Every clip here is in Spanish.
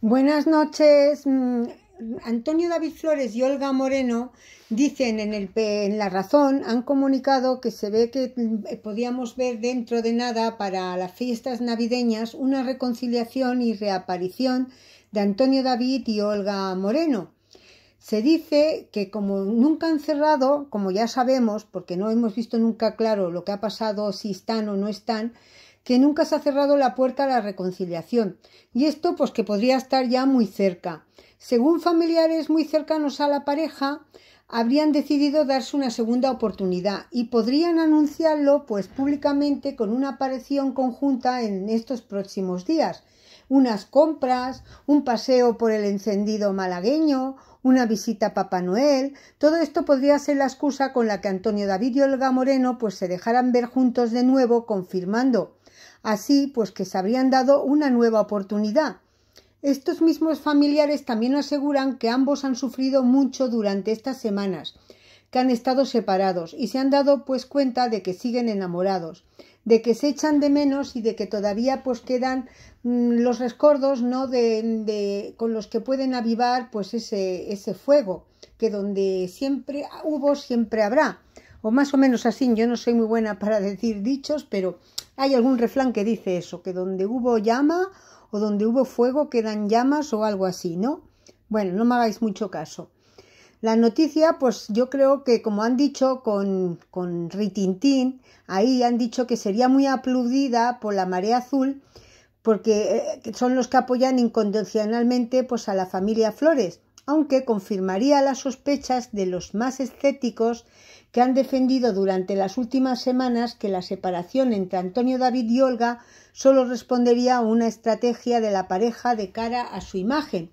Buenas noches. Mm, Antonio David Flores y Olga Moreno dicen en, el, en La Razón, han comunicado que se ve que mm, podíamos ver dentro de nada para las fiestas navideñas una reconciliación y reaparición de Antonio David y Olga Moreno. Se dice que como nunca han cerrado, como ya sabemos, porque no hemos visto nunca claro lo que ha pasado, si están o no están, que nunca se ha cerrado la puerta a la reconciliación. Y esto pues que podría estar ya muy cerca. Según familiares muy cercanos a la pareja, habrían decidido darse una segunda oportunidad y podrían anunciarlo pues públicamente con una aparición conjunta en estos próximos días unas compras, un paseo por el encendido malagueño, una visita a Papá Noel, todo esto podría ser la excusa con la que Antonio David y Olga Moreno pues se dejaran ver juntos de nuevo confirmando Así, pues que se habrían dado una nueva oportunidad. Estos mismos familiares también aseguran que ambos han sufrido mucho durante estas semanas, que han estado separados y se han dado pues cuenta de que siguen enamorados, de que se echan de menos y de que todavía pues quedan mm, los rescordos ¿no? De, de, con los que pueden avivar pues ese, ese fuego, que donde siempre hubo siempre habrá, o más o menos así, yo no soy muy buena para decir dichos, pero hay algún refrán que dice eso, que donde hubo llama o donde hubo fuego quedan llamas o algo así, ¿no? Bueno, no me hagáis mucho caso. La noticia, pues yo creo que como han dicho con, Ritintín, ahí han dicho que sería muy aplaudida por la marea azul porque eh, son los que apoyan incondicionalmente pues a la familia Flores aunque confirmaría las sospechas de los más escépticos que han defendido durante las últimas semanas que la separación entre Antonio David y Olga solo respondería a una estrategia de la pareja de cara a su imagen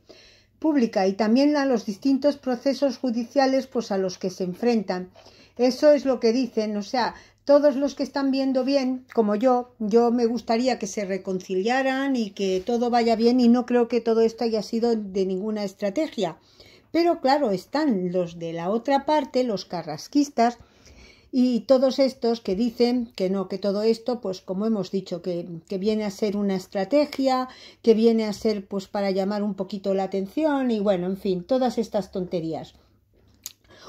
pública y también a los distintos procesos judiciales pues a los que se enfrentan eso es lo que dicen, o sea, todos los que están viendo bien, como yo, yo me gustaría que se reconciliaran y que todo vaya bien y no creo que todo esto haya sido de ninguna estrategia. Pero claro, están los de la otra parte, los carrasquistas, y todos estos que dicen que no, que todo esto, pues como hemos dicho, que, viene a ser una estrategia, que viene a ser pues para llamar un poquito la atención y bueno, en fin, todas estas tonterías.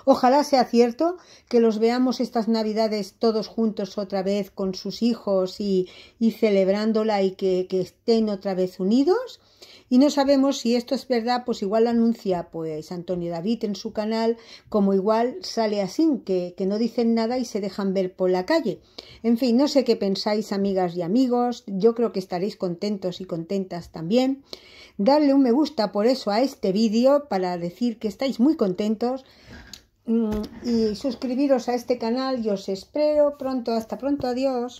Ojalá sea cierto que los veamos estas Navidades todos juntos otra vez con sus hijos y, y celebrándola y que, estén otra vez unidos. Y no sabemos si esto es verdad, pues igual lo anuncia pues Antonio David en su canal, como igual sale así, que, que, no dicen nada y se dejan ver por la calle. En fin, no sé qué pensáis, amigas y amigos, yo creo que estaréis contentos y contentas también. Darle un me gusta por eso a este vídeo para decir que estáis muy contentos, Mm, y suscribiros a este canal y os espero pronto. Hasta pronto, adiós.